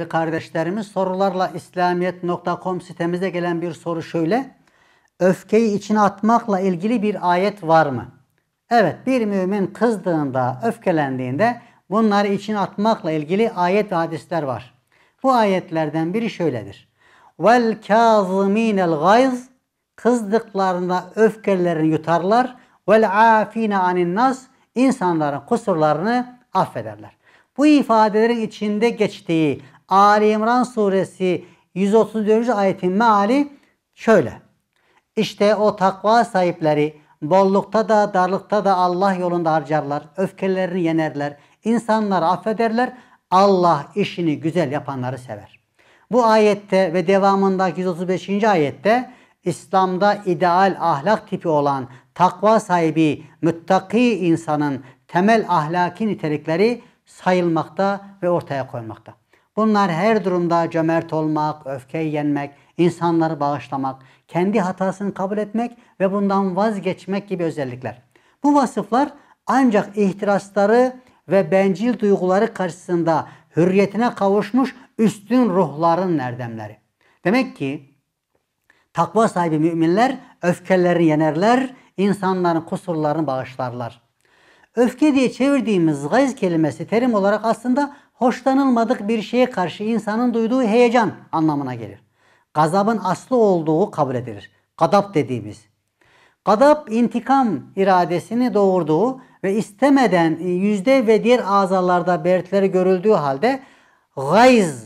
değerli kardeşlerimiz sorularla İslamiyet.com sitemize gelen bir soru şöyle. Öfkeyi içine atmakla ilgili bir ayet var mı? Evet bir mümin kızdığında, öfkelendiğinde bunları içine atmakla ilgili ayet ve hadisler var. Bu ayetlerden biri şöyledir. Vel kazminel gayz kızdıklarında öfkelerini yutarlar. Vel afine anin nas insanların kusurlarını affederler. Bu ifadelerin içinde geçtiği Ali İmran suresi 134. ayetin meali şöyle. İşte o takva sahipleri bollukta da darlıkta da Allah yolunda harcarlar, öfkelerini yenerler, insanları affederler, Allah işini güzel yapanları sever. Bu ayette ve devamındaki 135. ayette İslam'da ideal ahlak tipi olan takva sahibi müttaki insanın temel ahlaki nitelikleri sayılmakta ve ortaya koymakta. Bunlar her durumda cömert olmak, öfkeyi yenmek, insanları bağışlamak, kendi hatasını kabul etmek ve bundan vazgeçmek gibi özellikler. Bu vasıflar ancak ihtirasları ve bencil duyguları karşısında hürriyetine kavuşmuş üstün ruhların erdemleri. Demek ki takva sahibi müminler öfkelerini yenerler, insanların kusurlarını bağışlarlar. Öfke diye çevirdiğimiz gayz kelimesi terim olarak aslında hoşlanılmadık bir şeye karşı insanın duyduğu heyecan anlamına gelir. Gazabın aslı olduğu kabul edilir. Gadap dediğimiz. Gadap intikam iradesini doğurduğu ve istemeden yüzde ve diğer azalarda belirtileri görüldüğü halde gayz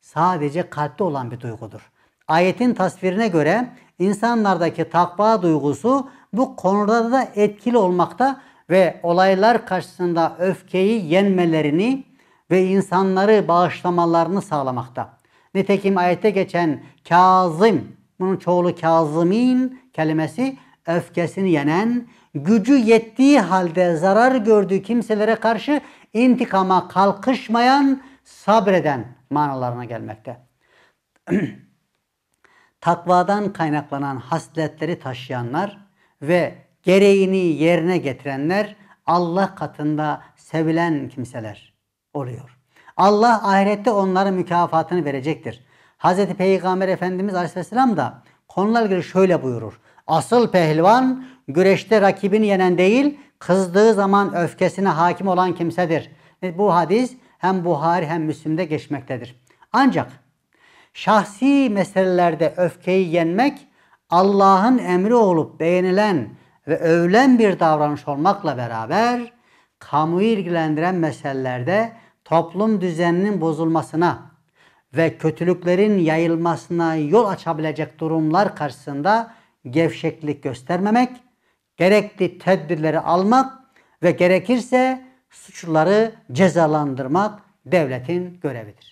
sadece kalpte olan bir duygudur. Ayetin tasvirine göre insanlardaki takva duygusu bu konuda da etkili olmakta ve olaylar karşısında öfkeyi yenmelerini ve insanları bağışlamalarını sağlamakta. Nitekim ayette geçen Kazım, bunun çoğulu Kazımin kelimesi öfkesini yenen, gücü yettiği halde zarar gördüğü kimselere karşı intikama kalkışmayan, sabreden manalarına gelmekte. Takvadan kaynaklanan hasletleri taşıyanlar ve gereğini yerine getirenler Allah katında sevilen kimseler oluyor. Allah ahirette onların mükafatını verecektir. Hz. Peygamber Efendimiz Aleyhisselam da konularla ilgili şöyle buyurur. Asıl pehlivan güreşte rakibini yenen değil, kızdığı zaman öfkesine hakim olan kimsedir. E, bu hadis hem Buhari hem Müslim'de geçmektedir. Ancak şahsi meselelerde öfkeyi yenmek Allah'ın emri olup beğenilen ve övlen bir davranış olmakla beraber kamuyu ilgilendiren meselelerde toplum düzeninin bozulmasına ve kötülüklerin yayılmasına yol açabilecek durumlar karşısında gevşeklik göstermemek, gerekli tedbirleri almak ve gerekirse suçluları cezalandırmak devletin görevidir.